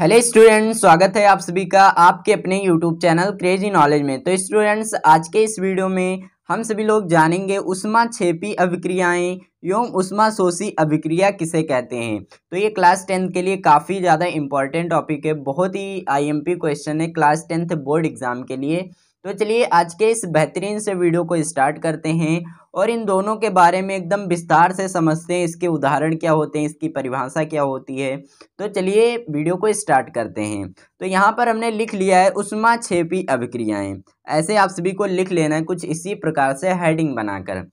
hello students स्वागत है आप सभी का आपके अपने यूट्यूब चैनल क्रेजी नॉलेज में तो स्टूडेंट्स आज के इस वीडियो में हम सभी लोग जानेंगे उष्मा छेपी अभिक्रियाएं एवं उष्मा शोषी अभिक्रिया किसे कहते हैं तो ये क्लास टेंथ के लिए काफ़ी ज़्यादा इंपॉर्टेंट टॉपिक है बहुत ही आईएमपी क्वेश्चन है क्लास टेंथ बोर्ड एग्ज़ाम के लिए तो चलिए आज के इस बेहतरीन से वीडियो को स्टार्ट करते हैं और इन दोनों के बारे में एकदम विस्तार से समझते हैं इसके उदाहरण क्या होते हैं इसकी परिभाषा क्या होती है तो चलिए वीडियो को स्टार्ट करते हैं तो यहाँ पर हमने लिख लिया है उष्मा छेपी अभिक्रियाएं ऐसे आप सभी को लिख लेना है कुछ इसी प्रकार से हेडिंग बनाकर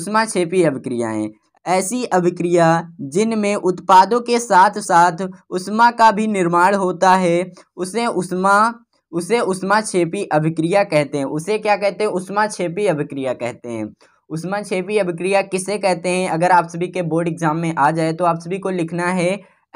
उष्मा छेपी अभिक्रियाएँ ऐसी अभिक्रिया जिनमें उत्पादों के साथ साथ उष्मा का भी निर्माण होता है उसे उष्मा उसे उष्मा छेपी अभिक्रिया कहते हैं उसे क्या कहते हैं छेपी अभिक्रिया कहते हैं छेपी अभिक्रिया किसे कहते हैं अगर आप सभी के बोर्ड एग्जाम में आ जाए तो आप सभी को लिखना है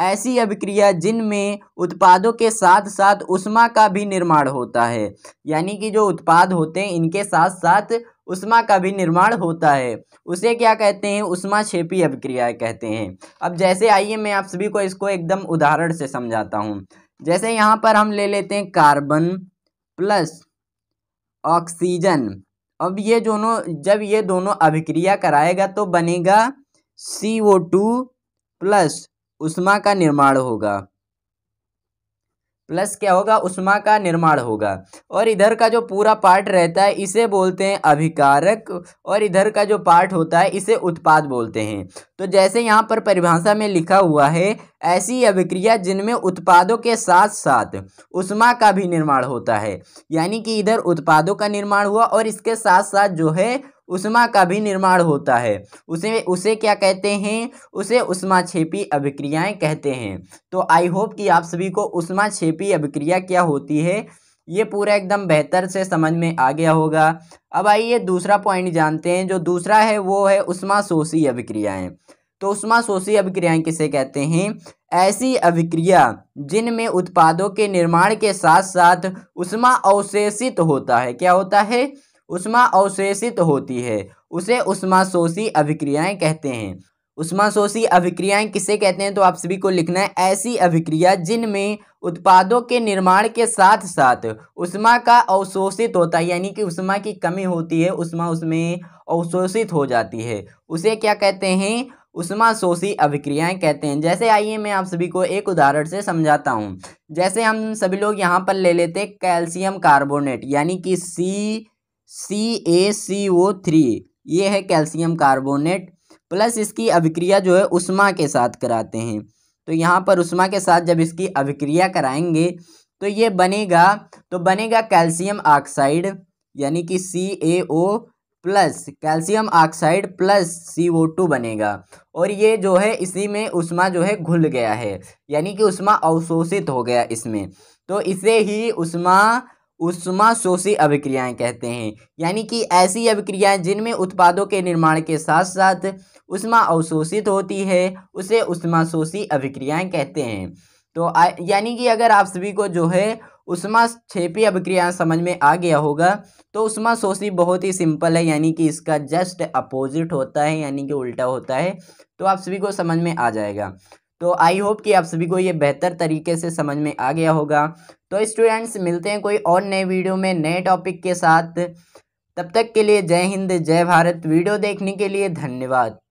ऐसी अभिक्रिया जिनमें उत्पादों के साथ साथ उष्मा का भी निर्माण होता है यानी कि जो उत्पाद होते हैं इनके साथ साथ उष्मा का भी निर्माण होता है उसे क्या कहते हैं उष्मा छेपी अभिक्रिया कहते हैं अब जैसे आइए मैं आप सभी को इसको एकदम उदाहरण से समझाता हूँ जैसे यहाँ पर हम ले लेते हैं कार्बन प्लस ऑक्सीजन अब ये दोनों जब ये दोनों अभिक्रिया कराएगा तो बनेगा सी ओ टू प्लस उष्मा का निर्माण होगा प्लस क्या होगा उष्मा का निर्माण होगा और इधर का जो पूरा पार्ट रहता है इसे बोलते हैं अभिकारक और इधर का जो पार्ट होता है इसे उत्पाद बोलते हैं तो जैसे यहाँ पर परिभाषा में लिखा हुआ है ऐसी अभिक्रिया जिनमें उत्पादों के साथ साथ उष्मा का भी निर्माण होता है यानी कि इधर उत्पादों का निर्माण हुआ और इसके साथ साथ जो है उष्मा का भी निर्माण होता है उसे उसे क्या कहते हैं उसे उष्मा छेपी अभिक्रियाएं कहते हैं तो आई होप कि आप सभी को उष्मा छेपी अभिक्रिया क्या होती है ये पूरा एकदम बेहतर से समझ में आ गया होगा अब आइए दूसरा पॉइंट जानते हैं जो दूसरा है वो है उष्मा शोषी अभिक्रियाएँ तो उष्मा शोषी अभिक्रियाएँ किसे कहते हैं ऐसी अभिक्रिया जिनमें उत्पादों के निर्माण के साथ साथ उष्मा अवशेषित होता है क्या होता है उष्मा अवशोषित होती है उसे उष्माशोषी अभिक्रियाएं कहते हैं उष्माशोषी अभिक्रियाएं किसे कहते हैं तो आप सभी को लिखना है ऐसी अभिक्रिया जिनमें उत्पादों के निर्माण के साथ साथ उष्मा का अवशोषित होता है यानी कि उष्मा की कमी होती है उष्मा उसमें अवशोषित हो जाती है उसे क्या कहते हैं उष्मा शोषी अभिक्रियाएं कहते हैं जैसे आइए मैं आप सभी को एक उदाहरण से समझाता हूँ जैसे हम सभी लोग यहाँ पर ले लेते हैं कैल्शियम कार्बोनेट यानी कि सी सी ए सी ओ थ्री ये है कैल्शियम कार्बोनेट प्लस इसकी अभिक्रिया जो है उष्मा के साथ कराते हैं तो यहाँ पर उष्मा के साथ जब इसकी अभिक्रिया कराएंगे तो ये बनेगा तो बनेगा कैल्शियम ऑक्साइड यानी कि C A O plus calcium oxide plus C O two बनेगा और ये जो है इसी में उष्मा जो है घुल गया है यानी कि उष्मा अवशोषित हो गया इसमें तो इसे ही उष्मा उष्मा शोषी अभिक्रियाएं कहते हैं यानी कि ऐसी अभिक्रियाएं जिनमें उत्पादों के निर्माण के साथ साथ उष्मा अवशोषित होती है उसे उष्मा शोषी अभिक्रियाएं कहते हैं तो यानी कि अगर आप सभी को जो है उष्मा छेपी अभिक्रियाएँ समझ में आ गया होगा तो उष्मा शोषी बहुत ही सिंपल है यानी कि इसका जस्ट अपोजिट होता है यानी कि उल्टा होता है तो आप सभी को समझ में आ जाएगा तो आई होप कि आप सभी को ये बेहतर तरीके से समझ में आ गया होगा तो स्टूडेंट्स मिलते हैं कोई और नए वीडियो में नए टॉपिक के साथ तब तक के लिए जय हिंद जय भारत वीडियो देखने के लिए धन्यवाद